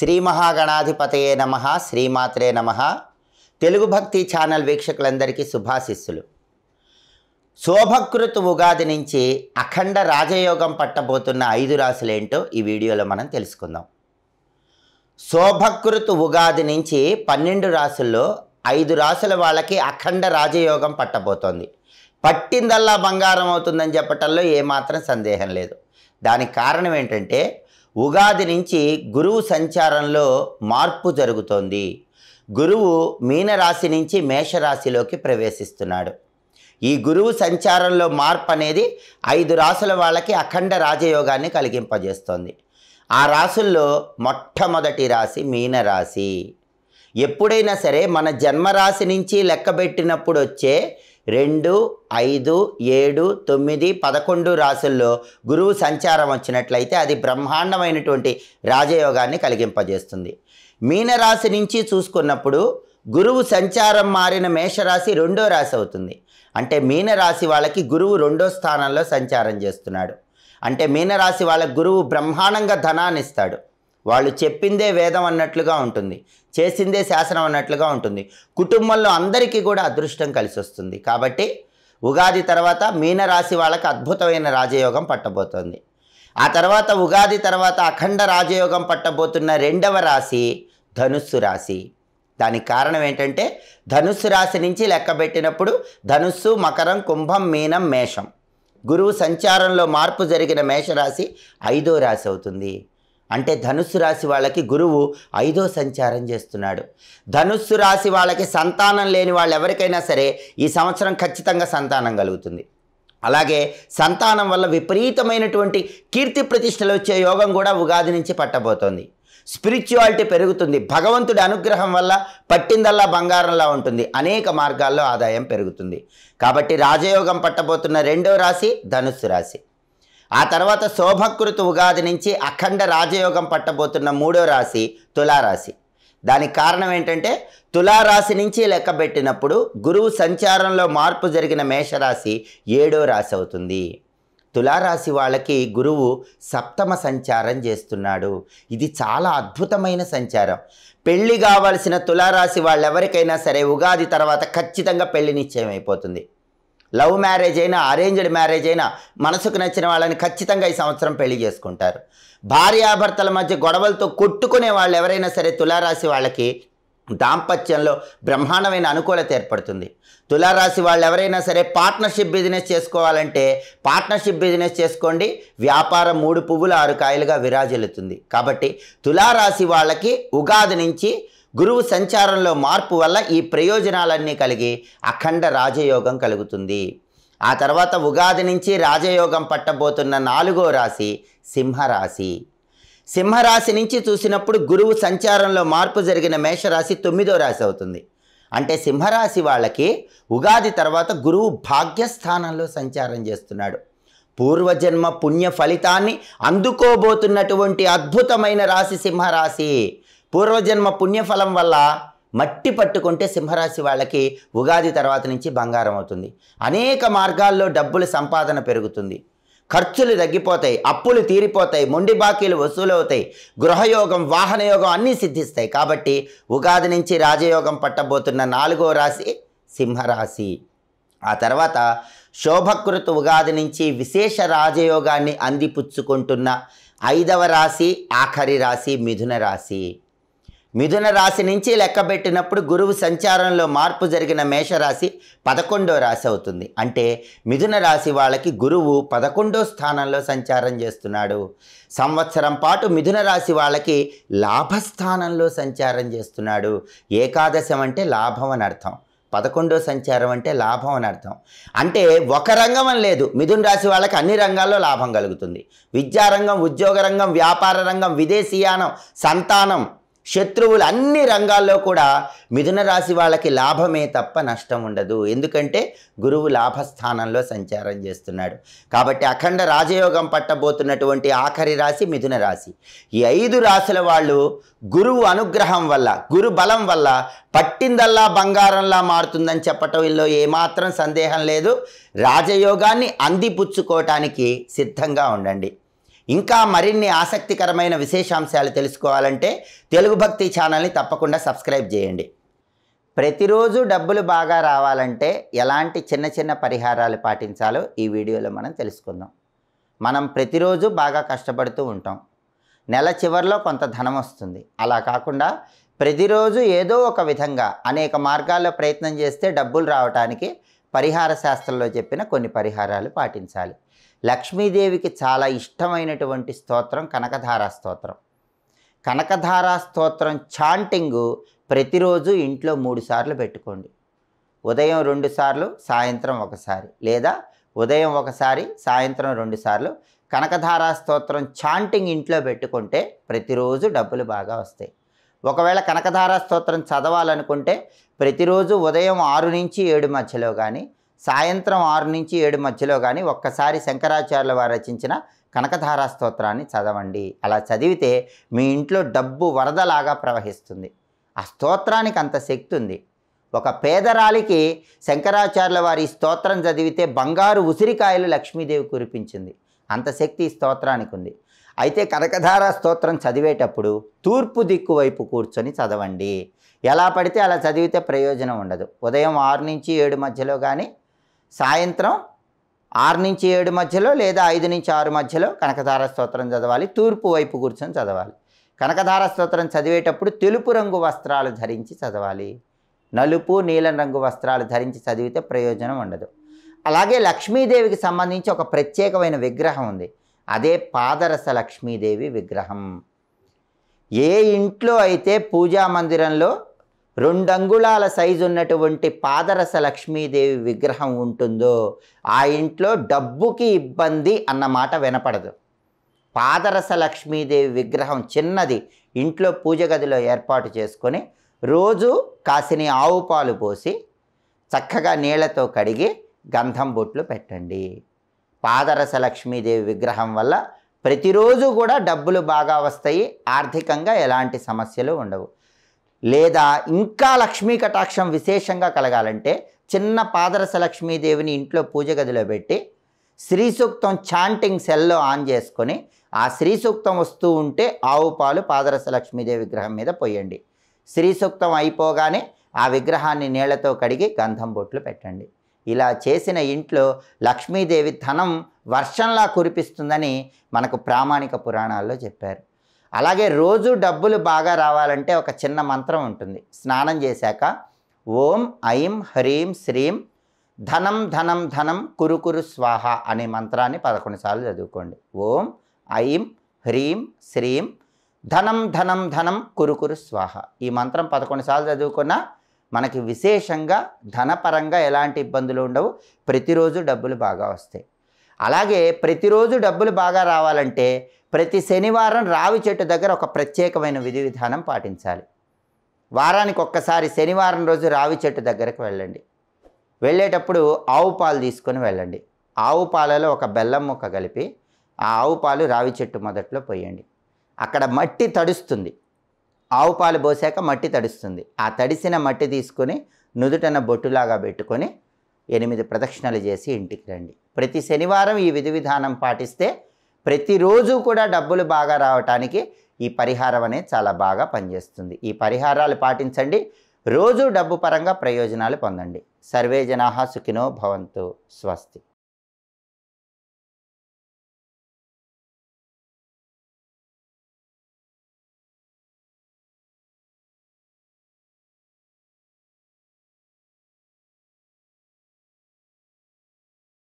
శ్రీ మహాగణాధిపతయే నమ శ్రీమాత్రే నమ తెలుగు భక్తి ఛానల్ వీక్షకులందరికీ శుభాశిస్సులు శోభకృత్ ఉగాది నుంచి అఖండ రాజయోగం పట్టబోతున్న ఐదు రాశులేంటో ఈ వీడియోలో మనం తెలుసుకుందాం శోభకృత్ ఉగాది నుంచి పన్నెండు రాసుల్లో ఐదు రాసుల వాళ్ళకి అఖండ రాజయోగం పట్టబోతోంది పట్టిందల్లా బంగారం అవుతుందని చెప్పటంలో ఏమాత్రం సందేహం లేదు దానికి కారణం ఏంటంటే ఉగాది నుంచి గురువు సంచారంలో మార్పు జరుగుతోంది గురువు మీనరాశి నుంచి మేషరాశిలోకి ప్రవేశిస్తున్నాడు ఈ గురువు సంచారంలో మార్పు అనేది ఐదు రాసుల వాళ్ళకి అఖండ రాజయోగాన్ని కలిగింపజేస్తోంది ఆ రాసుల్లో మొట్టమొదటి రాశి మీనరాశి ఎప్పుడైనా సరే మన జన్మరాశి నుంచి లెక్కబెట్టినప్పుడు వచ్చే రెండు ఐదు ఏడు తొమ్మిది పదకొండు రాసుల్లో గురువు సంచారం వచ్చినట్లయితే అది బ్రహ్మాండమైనటువంటి రాజయోగాన్ని కలిగింపజేస్తుంది మీనరాశి నుంచి చూసుకున్నప్పుడు గురువు సంచారం మారిన మేషరాశి రెండో రాశి అవుతుంది అంటే మీనరాశి వాళ్ళకి గురువు రెండో స్థానంలో సంచారం చేస్తున్నాడు అంటే మీనరాశి వాళ్ళకి గురువు బ్రహ్మాండంగా ధనాన్ని ఇస్తాడు వాళ్ళు చెప్పిందే వేదం అన్నట్లుగా ఉంటుంది చేసిందే శాసనం అన్నట్లుగా ఉంటుంది కుటుంబంలో అందరికీ కూడా అదృష్టం కలిసి వస్తుంది కాబట్టి ఉగాది తర్వాత మీనరాశి వాళ్ళకి అద్భుతమైన రాజయోగం పట్టబోతోంది ఆ తర్వాత ఉగాది తర్వాత అఖండ రాజయోగం పట్టబోతున్న రెండవ రాశి ధనుస్సు రాశి దానికి కారణం ఏంటంటే ధనుస్సు రాశి నుంచి లెక్కబెట్టినప్పుడు ధనుస్సు మకరం కుంభం మీనం మేషం గురువు సంచారంలో మార్పు జరిగిన మేషరాశి ఐదో రాశి అవుతుంది అంటే ధనుస్సు రాశి వాళ్ళకి గురువు ఐదో సంచారం చేస్తున్నాడు ధనుస్సు రాశి వాళ్ళకి సంతానం లేని వాళ్ళు ఎవరికైనా సరే ఈ సంవత్సరం ఖచ్చితంగా సంతానం కలుగుతుంది అలాగే సంతానం వల్ల విపరీతమైనటువంటి కీర్తి ప్రతిష్టలు వచ్చే యోగం కూడా ఉగాది నుంచి పట్టబోతోంది స్పిరిచువాలిటీ పెరుగుతుంది భగవంతుడి అనుగ్రహం వల్ల పట్టిందల్లా బంగారంలా ఉంటుంది అనేక మార్గాల్లో ఆదాయం పెరుగుతుంది కాబట్టి రాజయోగం పట్టబోతున్న రెండో రాశి ధనుస్సు రాశి ఆ తర్వాత శోభకృతు ఉగాది నుంచి అఖండ రాజయోగం పట్టబోతున్న మూడో రాశి తులారాశి దానికి కారణం ఏంటంటే తులారాశి నుంచి లెక్కబెట్టినప్పుడు గురువు సంచారంలో మార్పు జరిగిన మేషరాశి ఏడో రాశి అవుతుంది తులారాశి వాళ్ళకి గురువు సప్తమ సంచారం చేస్తున్నాడు ఇది చాలా అద్భుతమైన సంచారం పెళ్ళి కావాల్సిన తులారాశి వాళ్ళెవరికైనా సరే ఉగాది తర్వాత ఖచ్చితంగా పెళ్లి నిశ్చయం అయిపోతుంది లవ్ మ్యారేజ్ అయినా అరేంజ్డ్ మ్యారేజ్ అయినా మనసుకు నచ్చిన వాళ్ళని ఖచ్చితంగా ఈ సంవత్సరం పెళ్లి చేసుకుంటారు భార్యాభర్తల మధ్య గొడవలతో కొట్టుకునే వాళ్ళు ఎవరైనా సరే తులారాశి వాళ్ళకి దాంపత్యంలో బ్రహ్మాండమైన అనుకూలత ఏర్పడుతుంది తులారాశి వాళ్ళు ఎవరైనా సరే పార్ట్నర్షిప్ బిజినెస్ చేసుకోవాలంటే పార్ట్నర్షిప్ బిజినెస్ చేసుకోండి వ్యాపారం మూడు పువ్వులు ఆరు కాయలుగా విరాజిల్లుతుంది కాబట్టి తులారాశి వాళ్ళకి ఉగాది నుంచి గురువు సంచారంలో మార్పు వల్ల ఈ ప్రయోజనాలన్నీ కలిగి అఖండ రాజయోగం కలుగుతుంది ఆ తర్వాత ఉగాది నుంచి రాజయోగం పట్టబోతున్న నాలుగో రాశి సింహరాశి సింహరాశి నుంచి చూసినప్పుడు గురువు సంచారంలో మార్పు జరిగిన మేషరాశి తొమ్మిదో రాశి అవుతుంది అంటే సింహరాశి వాళ్ళకి ఉగాది తర్వాత గురువు భాగ్యస్థానంలో సంచారం చేస్తున్నాడు పూర్వజన్మ పుణ్య ఫలితాన్ని అందుకోబోతున్నటువంటి అద్భుతమైన రాశి సింహరాశి పూర్వజన్మ పుణ్యఫలం వల్ల మట్టి పట్టుకుంటే సింహరాశి వాళ్ళకి ఉగాది తర్వాత నుంచి బంగారం అవుతుంది అనేక మార్గాల్లో డబ్బుల సంపాదన పెరుగుతుంది ఖర్చులు తగ్గిపోతాయి అప్పులు తీరిపోతాయి మొండి బాకీలు వసూలవుతాయి గృహయోగం వాహనయోగం అన్నీ సిద్ధిస్తాయి కాబట్టి ఉగాది నుంచి రాజయోగం పట్టబోతున్న నాలుగో రాశి సింహరాశి ఆ తర్వాత శోభకృతు ఉగాది నుంచి విశేష రాజయోగాన్ని అందిపుచ్చుకుంటున్న ఐదవ రాశి ఆఖరి రాశి మిథున రాశి మిథున రాశి నుంచి లెక్కబెట్టినప్పుడు గురువు సంచారంలో మార్పు జరిగిన మేషరాశి పదకొండో రాశి అవుతుంది అంటే మిథున రాశి వాళ్ళకి గురువు పదకొండో స్థానంలో సంచారం చేస్తున్నాడు సంవత్సరం పాటు మిథున రాశి వాళ్ళకి లాభస్థానంలో సంచారం చేస్తున్నాడు ఏకాదశం అంటే లాభం అని అర్థం పదకొండో సంచారం అంటే లాభం అని అర్థం అంటే ఒక రంగం అని లేదు మిథున రాశి వాళ్ళకి అన్ని రంగాల్లో లాభం కలుగుతుంది విద్యారంగం ఉద్యోగ రంగం వ్యాపార రంగం విదేశీయానం సంతానం శత్రువులు అన్ని రంగాల్లో కూడా మిథున రాశి వాళ్ళకి లాభమే తప్ప నష్టం ఉండదు ఎందుకంటే గురువు లాభస్థానంలో సంచారం చేస్తున్నాడు కాబట్టి అఖండ రాజయోగం పట్టబోతున్నటువంటి ఆఖరి రాశి మిథున రాశి ఈ ఐదు రాశుల వాళ్ళు గురువు అనుగ్రహం వల్ల గురు బలం వల్ల పట్టిందల్లా బంగారంలా మారుతుందని చెప్పటంలో ఏమాత్రం సందేహం లేదు రాజయోగాన్ని అందిపుచ్చుకోవటానికి సిద్ధంగా ఉండండి ఇంకా మరిన్ని ఆసక్తికరమైన విశేషాంశాలు తెలుసుకోవాలంటే తెలుగు భక్తి ఛానల్ని తప్పకుండా సబ్స్క్రైబ్ చేయండి ప్రతిరోజు డబ్బులు బాగా రావాలంటే ఎలాంటి చిన్న చిన్న పరిహారాలు పాటించాలో ఈ వీడియోలో మనం తెలుసుకుందాం మనం ప్రతిరోజు బాగా కష్టపడుతూ ఉంటాం నెల చివరిలో కొంత ధనం వస్తుంది అలా కాకుండా ప్రతిరోజు ఏదో ఒక విధంగా అనేక మార్గాల్లో ప్రయత్నం చేస్తే డబ్బులు రావటానికి పరిహార శాస్త్రంలో చెప్పిన కొన్ని పరిహారాలు పాటించాలి లక్ష్మీదేవికి చాలా ఇష్టమైనటువంటి స్తోత్రం కనకధారా స్తోత్రం కనకధారా స్తోత్రం చాంటింగు ప్రతిరోజు ఇంట్లో మూడుసార్లు పెట్టుకోండి ఉదయం రెండుసార్లు సాయంత్రం ఒకసారి లేదా ఉదయం ఒకసారి సాయంత్రం రెండుసార్లు కనకధారా స్తోత్రం చాంటింగ్ ఇంట్లో పెట్టుకుంటే ప్రతిరోజు డబ్బులు బాగా వస్తాయి ఒకవేళ కనకధార స్తోత్రం చదవాలనుకుంటే ప్రతిరోజు ఉదయం ఆరు నుంచి ఏడు మధ్యలో కానీ సాయంత్రం ఆరు నుంచి ఏడు మధ్యలో కానీ ఒక్కసారి శంకరాచార్యుల వారు రచించిన కనకధారా స్తోత్రాన్ని చదవండి అలా చదివితే మీ ఇంట్లో డబ్బు వరదలాగా ప్రవహిస్తుంది ఆ స్తోత్రానికి అంత శక్తి ఉంది ఒక పేదరాలికి శంకరాచార్యుల వారి స్తోత్రం చదివితే బంగారు ఉసిరికాయలు లక్ష్మీదేవి కురిపించింది అంత శక్తి స్తోత్రానికి ఉంది అయితే కనకధార స్తోత్రం చదివేటప్పుడు తూర్పు దిక్కు వైపు కూర్చొని చదవండి ఎలా పడితే అలా చదివితే ప్రయోజనం ఉండదు ఉదయం ఆరు నుంచి ఏడు మధ్యలో కానీ సాయంత్రం ఆరు నుంచి ఏడు మధ్యలో లేదా ఐదు నుంచి ఆరు మధ్యలో కనకధార స్తోత్రం చదవాలి తూర్పు వైపు కూర్చొని చదవాలి కనకధార స్తోత్రం చదివేటప్పుడు తెలుపు రంగు వస్త్రాలు ధరించి చదవాలి నలుపు నీలం రంగు వస్త్రాలు ధరించి చదివితే ప్రయోజనం ఉండదు అలాగే లక్ష్మీదేవికి సంబంధించి ఒక ప్రత్యేకమైన విగ్రహం ఉంది అదే పాదరస లక్ష్మీదేవి విగ్రహం ఏ ఇంట్లో అయితే పూజా మందిరంలో రెండు అంగుళాల సైజు ఉన్నటువంటి పాదరస లక్ష్మీదేవి విగ్రహం ఉంటుందో ఆ ఇంట్లో డబ్బుకి ఇబ్బంది అన్నమాట వినపడదు పాదరస లక్ష్మీదేవి విగ్రహం చిన్నది ఇంట్లో పూజ గదిలో ఏర్పాటు చేసుకొని రోజు కాసిని ఆవు పాలు పోసి చక్కగా నీళ్లతో కడిగి గంధం బొట్లు పెట్టండి పాదరస లక్ష్మీదేవి విగ్రహం వల్ల ప్రతిరోజు కూడా డబ్బులు బాగా వస్తాయి ఆర్థికంగా ఎలాంటి సమస్యలు ఉండవు లేదా ఇంకా లక్ష్మీ కటాక్షం విశేషంగా కలగాలంటే చిన్న పాదరస లక్ష్మీదేవిని ఇంట్లో పూజ గదిలో పెట్టి శ్రీ సూక్తం చాంటింగ్ సెల్లో ఆన్ చేసుకొని ఆ శ్రీ సూక్తం వస్తూ ఉంటే ఆవు పాలు పాదరస లక్ష్మీదేవి విగ్రహం మీద పోయండి శ్రీ సూక్తం అయిపోగానే ఆ విగ్రహాన్ని నీళ్లతో కడిగి గంధం బొట్లు పెట్టండి ఇలా చేసిన ఇంట్లో లక్ష్మీదేవి ధనం వర్షంలా కురిపిస్తుందని మనకు ప్రామాణిక పురాణాల్లో చెప్పారు అలాగే రోజు డబ్బులు బాగా రావాలంటే ఒక చిన్న మంత్రం ఉంటుంది స్నానం చేశాక ఓం ఐం హ్రీం శ్రీం ధనం ధనం ధనం కురుకురు స్వాహ అనే మంత్రాన్ని పదకొండు సార్లు చదువుకోండి ఓం ఐం హ్రీం శ్రీం ధనం ధనం ధనం కురుకురు స్వాహ ఈ మంత్రం పదకొండు సార్లు చదువుకున్నా మనకి విశేషంగా ధనపరంగా ఎలాంటి ఇబ్బందులు ఉండవు ప్రతిరోజు డబ్బులు బాగా వస్తాయి అలాగే ప్రతిరోజు డబ్బులు బాగా రావాలంటే ప్రతి శనివారం రావి చెట్టు దగ్గర ఒక ప్రత్యేకమైన విధి విధానం పాటించాలి వారానికి ఒక్కసారి శనివారం రోజు రావి చెట్టు దగ్గరకు వెళ్ళండి వెళ్ళేటప్పుడు ఆవు పాలు తీసుకొని వెళ్ళండి ఆవు పాలలో ఒక బెల్లం ముక్క కలిపి ఆ ఆవు పాలు రావి చెట్టు మొదట్లో పోయండి అక్కడ మట్టి తడుస్తుంది ఆవు పాలు పోసాక మట్టి తడుస్తుంది ఆ తడిసిన మట్టి తీసుకొని నుదుటన బొట్టులాగా పెట్టుకొని ఎనిమిది ప్రదక్షిణలు చేసి ఇంటికి రండి ప్రతి శనివారం ఈ విధి విధానం పాటిస్తే ప్రతిరోజు కూడా డబ్బులు బాగా రావటానికి ఈ పరిహారం అనేది చాలా బాగా పనిచేస్తుంది ఈ పరిహారాలు పాటించండి రోజు డబ్బు పరంగా ప్రయోజనాలు పొందండి సర్వే జనాహ సుఖినో భవంతు స్వస్తి